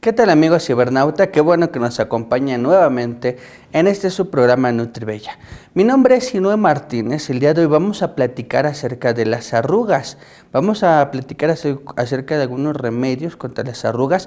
¿Qué tal amigos cibernauta? Qué bueno que nos acompaña nuevamente en este su programa NutriBella. Mi nombre es Sinue Martínez. El día de hoy vamos a platicar acerca de las arrugas. Vamos a platicar acerca de algunos remedios contra las arrugas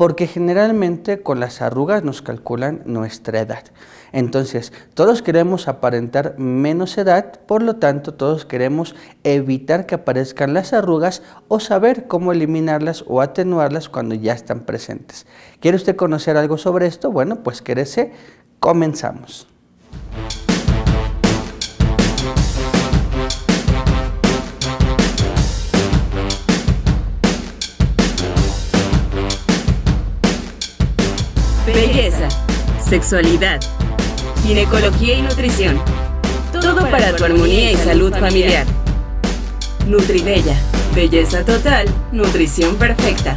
porque generalmente con las arrugas nos calculan nuestra edad. Entonces, todos queremos aparentar menos edad, por lo tanto, todos queremos evitar que aparezcan las arrugas o saber cómo eliminarlas o atenuarlas cuando ya están presentes. ¿Quiere usted conocer algo sobre esto? Bueno, pues quédese, comenzamos. sexualidad, ginecología y nutrición. Todo, para tu armonía y salud familiar. Nutribella, belleza total, nutrición perfecta.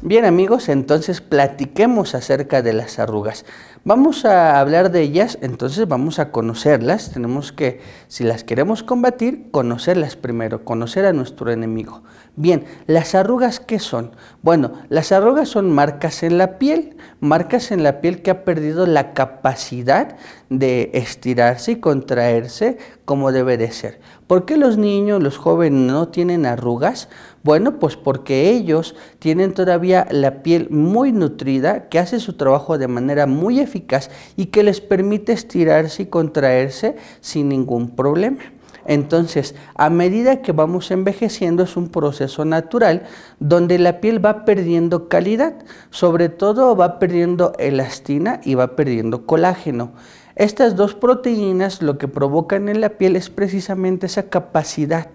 Bien amigos, entonces platiquemos acerca de las arrugas. Vamos a hablar de ellas, entonces vamos a conocerlas. Tenemos que, si las queremos combatir, conocerlas primero, conocer a nuestro enemigo. Bien, ¿las arrugas qué son? Bueno, las arrugas son marcas en la piel, marcas en la piel que ha perdido la capacidad de estirarse y contraerse como debe de ser. ¿Por qué los niños, los jóvenes no tienen arrugas? Bueno, pues porque ellos tienen todavía la piel muy nutrida que hace su trabajo de manera muy eficaz y que les permite estirarse y contraerse sin ningún problema. Entonces, a medida que vamos envejeciendo es un proceso natural donde la piel va perdiendo calidad, sobre todo va perdiendo elastina y va perdiendo colágeno. Estas dos proteínas lo que provocan en la piel es precisamente esa capacidad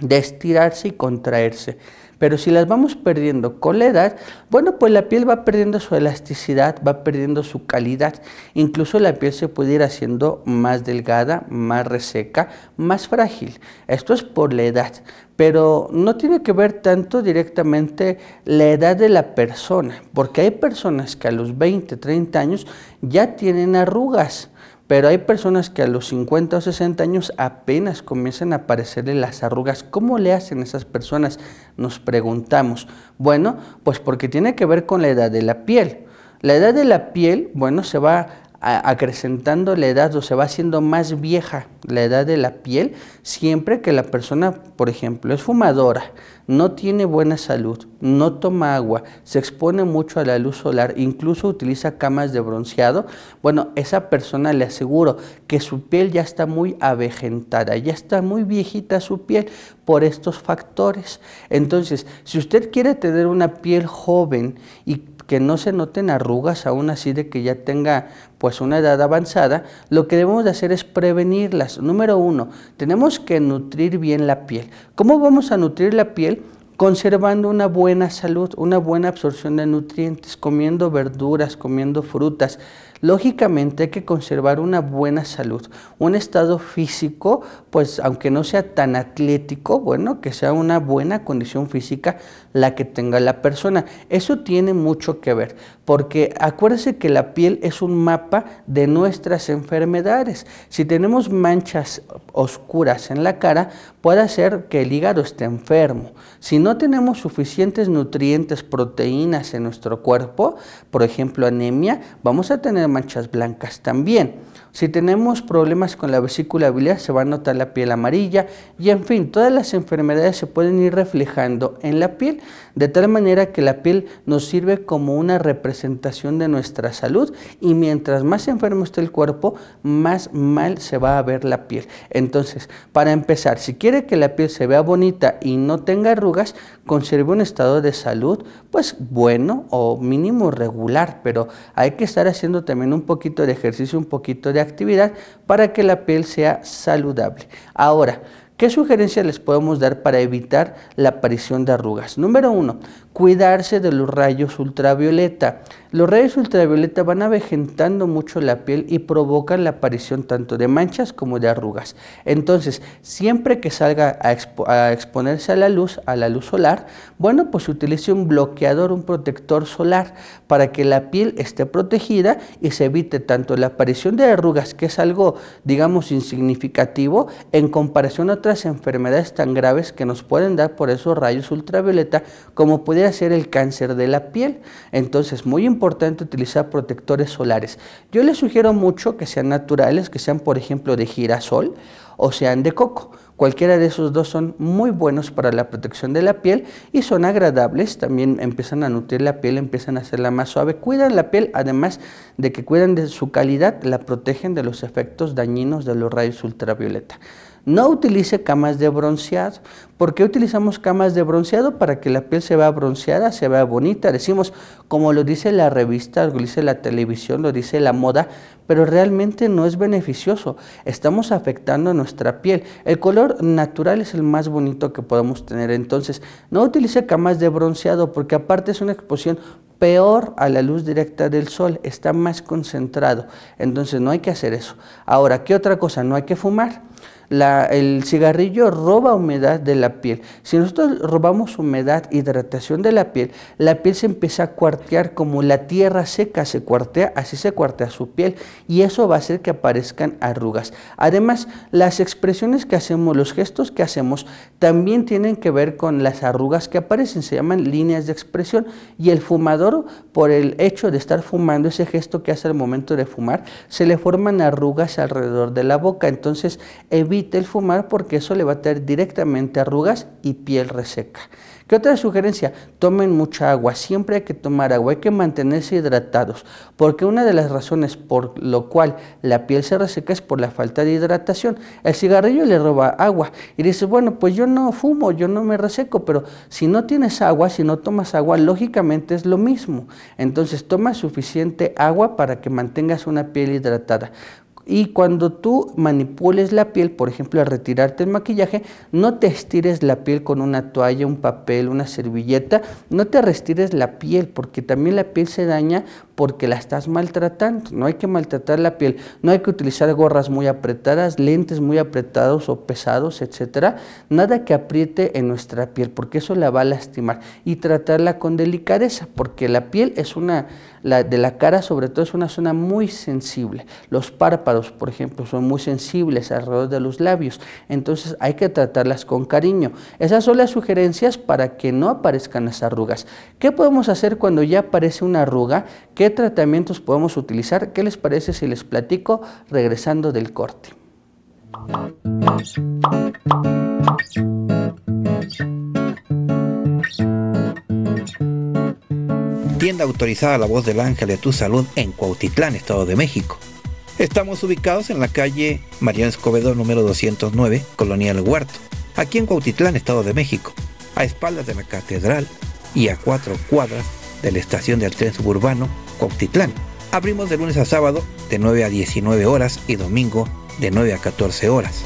de estirarse y contraerse. Pero si las vamos perdiendo con la edad, bueno, pues la piel va perdiendo su elasticidad, va perdiendo su calidad. Incluso la piel se puede ir haciendo más delgada, más reseca, más frágil. Esto es por la edad. Pero no tiene que ver tanto directamente la edad de la persona, porque hay personas que a los 20, 30 años ya tienen arrugas pero hay personas que a los 50 o 60 años apenas comienzan a aparecerle las arrugas. ¿Cómo le hacen esas personas? Nos preguntamos. Bueno, pues porque tiene que ver con la edad de la piel. La edad de la piel, bueno, se va acrecentando la edad o se va haciendo más vieja la edad de la piel siempre que la persona, por ejemplo, es fumadora, no tiene buena salud, no toma agua, se expone mucho a la luz solar, incluso utiliza camas de bronceado, bueno, esa persona le aseguro que su piel ya está muy avejentada, ya está muy viejita su piel por estos factores. Entonces, si usted quiere tener una piel joven y que no se noten arrugas aún así de que ya tenga pues una edad avanzada, lo que debemos de hacer es prevenirlas. Número uno, tenemos que nutrir bien la piel. ¿Cómo vamos a nutrir la piel? conservando una buena salud, una buena absorción de nutrientes, comiendo verduras, comiendo frutas. Lógicamente hay que conservar una buena salud, un estado físico, pues aunque no sea tan atlético, bueno, que sea una buena condición física la que tenga la persona. Eso tiene mucho que ver, porque acuérdese que la piel es un mapa de nuestras enfermedades. Si tenemos manchas oscuras en la cara, puede ser que el hígado esté enfermo. Si no no tenemos suficientes nutrientes, proteínas en nuestro cuerpo, por ejemplo anemia, vamos a tener manchas blancas también. Si tenemos problemas con la vesícula biliar, se va a notar la piel amarilla y en fin, todas las enfermedades se pueden ir reflejando en la piel, de tal manera que la piel nos sirve como una representación de nuestra salud y mientras más enfermo esté el cuerpo, más mal se va a ver la piel. Entonces, para empezar, si quiere que la piel se vea bonita y no tenga arrugas, conserve un estado de salud pues bueno o mínimo regular, pero hay que estar haciendo también un poquito de ejercicio, un poquito de actividad para que la piel sea saludable. Ahora, ¿Qué sugerencias les podemos dar para evitar la aparición de arrugas? Número uno, cuidarse de los rayos ultravioleta. Los rayos ultravioleta van avejentando mucho la piel y provocan la aparición tanto de manchas como de arrugas. Entonces, siempre que salga a, exponerse a la luz, a la luz solar, bueno, pues utilice un bloqueador, un protector solar para que la piel esté protegida y se evite tanto la aparición de arrugas, que es algo, digamos, insignificativo en comparación a otras enfermedades tan graves que nos pueden dar por esos rayos ultravioleta, como puede ser el cáncer de la piel. Entonces, muy importante importante utilizar protectores solares. Yo les sugiero mucho que sean naturales, que sean por ejemplo de girasol o sean de coco. Cualquiera de esos dos son muy buenos para la protección de la piel y son agradables, también empiezan a nutrir la piel, empiezan a hacerla más suave, cuidan la piel, además de que cuidan de su calidad, la protegen de los efectos dañinos de los rayos ultravioleta. No utilice camas de bronceado. ¿Por qué utilizamos camas de bronceado? Para que la piel se vea bronceada, se vea bonita. Decimos, como lo dice la revista, lo dice la televisión, lo dice la moda, pero realmente no es beneficioso. Estamos afectando nuestra piel. El color natural es el más bonito que podemos tener. Entonces, no utilice camas de bronceado porque aparte es una exposición peor a la luz directa del sol, está más concentrado. Entonces no hay que hacer eso. Ahora, ¿qué otra cosa? No hay que fumar el cigarrillo roba humedad de la piel. Si nosotros robamos humedad, hidratación de la piel, la piel se empieza a cuartear como la tierra seca se cuartea, así se cuartea su piel y eso va a hacer que aparezcan arrugas. Además, las expresiones que hacemos, los gestos que hacemos, también tienen que ver con las arrugas que aparecen, se llaman líneas de expresión y el fumador, por el hecho de estar fumando, ese gesto que hace al momento de fumar, se le forman arrugas alrededor de la boca. Entonces, evita el fumar porque eso le va a traer directamente arrugas y piel reseca. ¿Qué otra sugerencia? Tomen mucha agua, siempre hay que tomar agua, hay que mantenerse hidratados, porque una de las razones por lo cual la piel se reseca es por la falta de hidratación. El cigarrillo le roba agua y dices, bueno, pues yo no fumo, yo no me reseco, pero si no tienes agua, si no tomas agua, lógicamente es lo mismo. Entonces toma suficiente agua para que mantengas una piel hidratada. Y cuando tú manipules la piel, por ejemplo, al retirarte el maquillaje, no te estires la piel con una toalla, un papel, una servilleta, no te restires la piel, porque también la piel se daña porque la estás maltratando. No hay que maltratar la piel, no hay que utilizar gorras muy apretadas, lentes muy apretados o pesados, etcétera. Nada que apriete en nuestra piel, porque eso la va a lastimar. Y tratarla con delicadeza, porque la piel es una, la de la cara sobre todo es una zona muy sensible. Los párpados por ejemplo, son muy sensibles alrededor de los labios, entonces hay que tratarlas con cariño. Esas son las sugerencias para que no aparezcan las arrugas. ¿Qué podemos hacer cuando ya aparece una arruga? ¿Qué tratamientos podemos utilizar? ¿Qué les parece si les platico regresando del corte? Tienda autorizada La Voz del Ángel de Tu Salud en Cuautitlán, Estado de México Estamos ubicados en la calle Mariano Escobedo número 209, Colonia El Huerto, aquí en Cuautitlán, Estado de México, a espaldas de la catedral y a cuatro cuadras de la estación del tren suburbano Cuautitlán. Abrimos de lunes a sábado de 9 a 19 horas y domingo de 9 a 14 horas.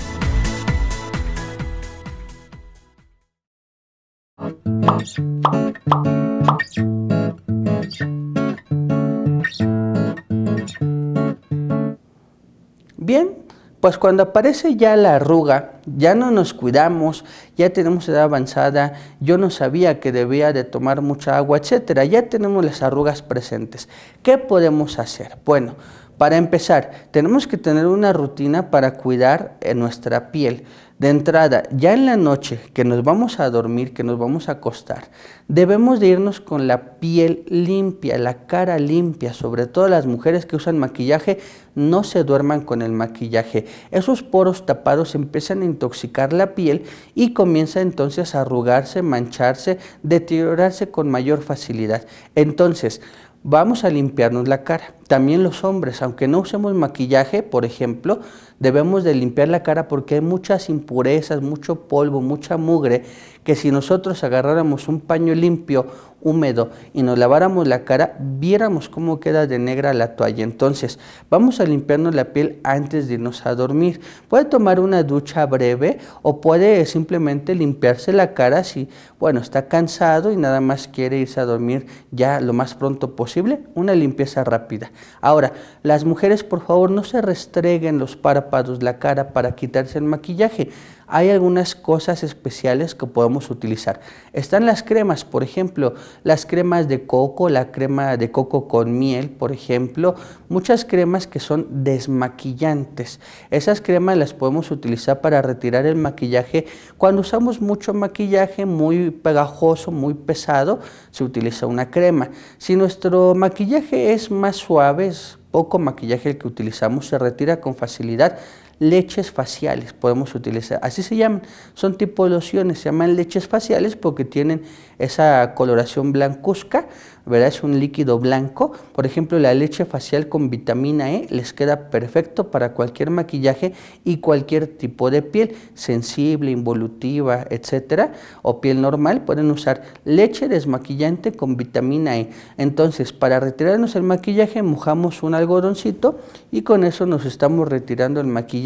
Pues cuando aparece ya la arruga, ya no nos cuidamos, ya tenemos edad avanzada, yo no sabía que debía de tomar mucha agua, etcétera, ya tenemos las arrugas presentes. ¿Qué podemos hacer? Bueno, para empezar, tenemos que tener una rutina para cuidar eh, nuestra piel. De entrada, ya en la noche que nos vamos a dormir, que nos vamos a acostar, debemos de irnos con la piel limpia, la cara limpia, sobre todo las mujeres que usan maquillaje, no se duerman con el maquillaje. Esos poros tapados empiezan a intoxicar la piel y comienza entonces a arrugarse, mancharse, deteriorarse con mayor facilidad. Entonces, vamos a limpiarnos la cara. También los hombres, aunque no usemos maquillaje, por ejemplo, debemos de limpiar la cara porque hay muchas impurezas, mucho polvo, mucha mugre, que si nosotros agarráramos un paño limpio, húmedo y nos laváramos la cara, viéramos cómo queda de negra la toalla. Entonces, vamos a limpiarnos la piel antes de irnos a dormir. Puede tomar una ducha breve o puede simplemente limpiarse la cara si, bueno, está cansado y nada más quiere irse a dormir ya lo más pronto posible, una limpieza rápida. Ahora, las mujeres por favor no se restreguen los párpados, la cara para quitarse el maquillaje. Hay algunas cosas especiales que podemos utilizar. Están las cremas, por ejemplo, las cremas de coco, la crema de coco con miel, por ejemplo, muchas cremas que son desmaquillantes. Esas cremas las podemos utilizar para retirar el maquillaje. Cuando usamos mucho maquillaje, muy pegajoso, muy pesado, se utiliza una crema. Si nuestro maquillaje es más suave, vez poco maquillaje el que utilizamos, se retira con facilidad leches faciales, podemos utilizar, así se llaman, son tipo de lociones, se llaman leches faciales porque tienen esa coloración blancuzca, ¿verdad? Es un líquido blanco, por ejemplo la leche facial con vitamina E les queda perfecto para cualquier maquillaje y cualquier tipo de piel, sensible, involutiva, etcétera, o piel normal, pueden usar leche desmaquillante con vitamina E. Entonces, para retirarnos el maquillaje, mojamos un algodoncito y con eso nos estamos retirando el maquillaje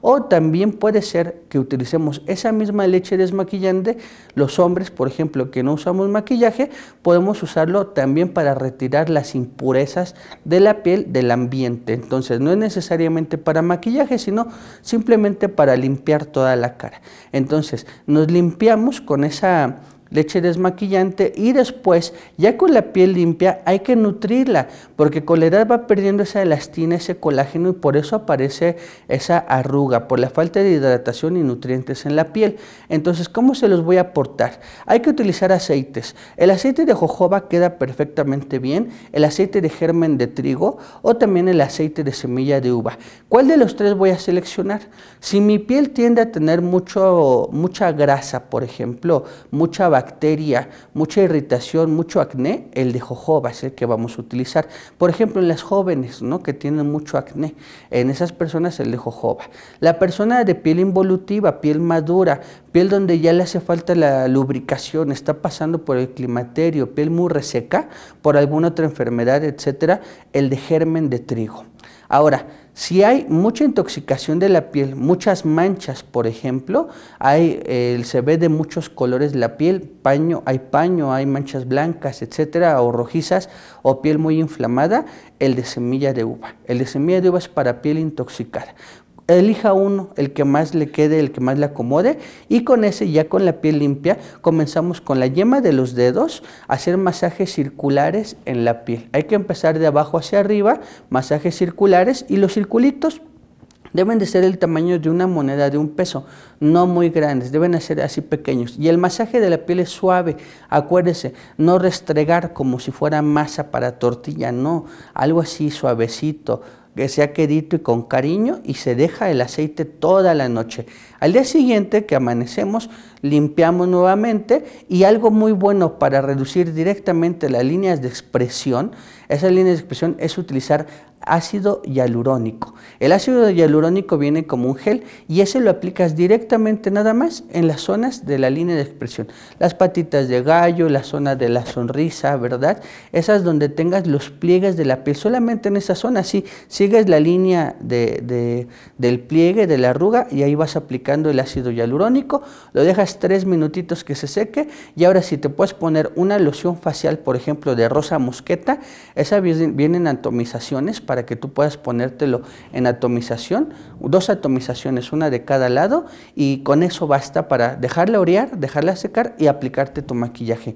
o también puede ser que utilicemos esa misma leche desmaquillante. Los hombres, por ejemplo, que no usamos maquillaje, podemos usarlo también para retirar las impurezas de la piel del ambiente. Entonces no es necesariamente para maquillaje, sino simplemente para limpiar toda la cara. Entonces nos limpiamos con esa leche desmaquillante y después, ya con la piel limpia, hay que nutrirla, porque con la edad va perdiendo esa elastina, ese colágeno y por eso aparece esa arruga, por la falta de hidratación y nutrientes en la piel. Entonces, ¿cómo se los voy a aportar? Hay que utilizar aceites. El aceite de jojoba queda perfectamente bien, el aceite de germen de trigo o también el aceite de semilla de uva. ¿Cuál de los tres voy a seleccionar? Si mi piel tiende a tener mucho, mucha grasa, por ejemplo, mucha bacteria, mucha irritación, mucho acné, el de jojoba es el que vamos a utilizar. Por ejemplo, en las jóvenes ¿no? que tienen mucho acné, en esas personas el de jojoba. La persona de piel involutiva, piel madura, piel donde ya le hace falta la lubricación, está pasando por el climaterio, piel muy reseca, por alguna otra enfermedad, etcétera, el de germen de trigo. Ahora, si hay mucha intoxicación de la piel, muchas manchas, por ejemplo, hay, eh, se ve de muchos colores la piel, paño, hay paño, hay manchas blancas, etcétera, o rojizas, o piel muy inflamada, el de semilla de uva. El de semilla de uva es para piel intoxicada elija uno, el que más le quede, el que más le acomode y con ese ya con la piel limpia comenzamos con la yema de los dedos a hacer masajes circulares en la piel. Hay que empezar de abajo hacia arriba, masajes circulares y los circulitos deben de ser el tamaño de una moneda de un peso, no muy grandes, deben de ser así pequeños. Y el masaje de la piel es suave, acuérdese, no restregar como si fuera masa para tortilla, no, algo así suavecito, que sea quedito y con cariño y se deja el aceite toda la noche. Al día siguiente que amanecemos, limpiamos nuevamente y algo muy bueno para reducir directamente las líneas de expresión, esas líneas de expresión es utilizar ácido hialurónico. El ácido hialurónico viene como un gel y ese lo aplicas directamente nada más en las zonas de la línea de expresión. Las patitas de gallo, la zona de la sonrisa, ¿verdad? Esas donde tengas los pliegues de la piel, solamente en esa zona. Si sigues la línea del pliegue, de la arruga y ahí vas aplicando el ácido hialurónico, lo dejas tres minutitos que se seque y ahora si te puedes poner una loción facial, por ejemplo, de rosa mosqueta, esa vienen atomizaciones para para que tú puedas ponértelo en atomización, dos atomizaciones, una de cada lado y con eso basta para dejarla orear, dejarla secar y aplicarte tu maquillaje.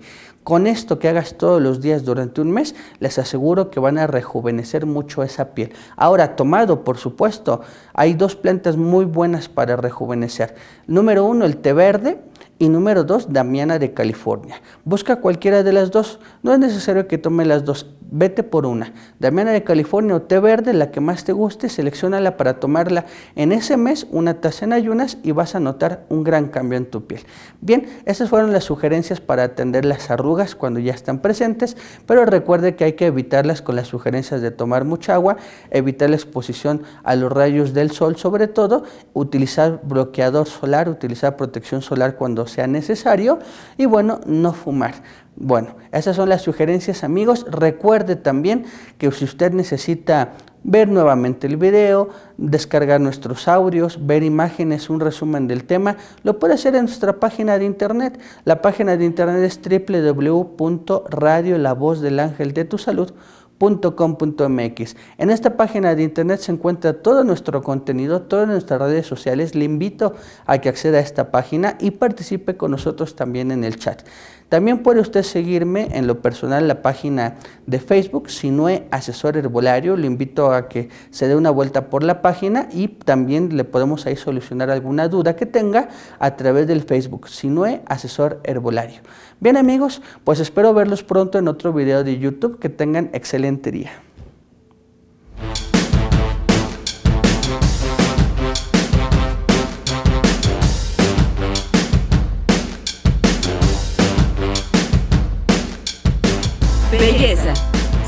Con esto que hagas todos los días durante un mes, les aseguro que van a rejuvenecer mucho esa piel. Ahora, tomado, por supuesto, hay dos plantas muy buenas para rejuvenecer. Número uno, el té verde, y número dos, Damiana de California. Busca cualquiera de las dos, no es necesario que tome las dos, vete por una. Damiana de California o té verde, la que más te guste, seleccionala para tomarla en ese mes, una taza en ayunas y vas a notar un gran cambio en tu piel. Bien, esas fueron las sugerencias para atender las arrugas cuando ya están presentes, pero recuerde que hay que evitarlas con las sugerencias de tomar mucha agua, evitar la exposición a los rayos del sol sobre todo, utilizar bloqueador solar, utilizar protección solar cuando sea necesario y bueno, no fumar. Bueno, esas son las sugerencias amigos. Recuerde también que si usted necesita ver nuevamente el video, descargar nuestros audios, ver imágenes, un resumen del tema, lo puede hacer en nuestra página de internet. La página de internet es www.radiolaVozDelAngelDeTuSalud.com.mx. En esta página de internet se encuentra todo nuestro contenido, todas nuestras redes sociales. Le invito a que acceda a esta página y participe con nosotros también en el chat. También puede usted seguirme en lo personal en la página de Facebook, Sinue Asesor Herbolario. Le invito a que se dé una vuelta por la página y también le podemos ahí solucionar alguna duda que tenga a través del Facebook, Sinue Asesor Herbolario. Bien amigos, pues espero verlos pronto en otro video de YouTube. Que tengan excelente día.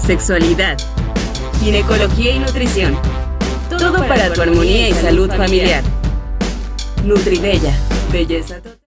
sexualidad, ginecología y nutrición. Todo para tu armonía y salud familiar. Nutribella, belleza total.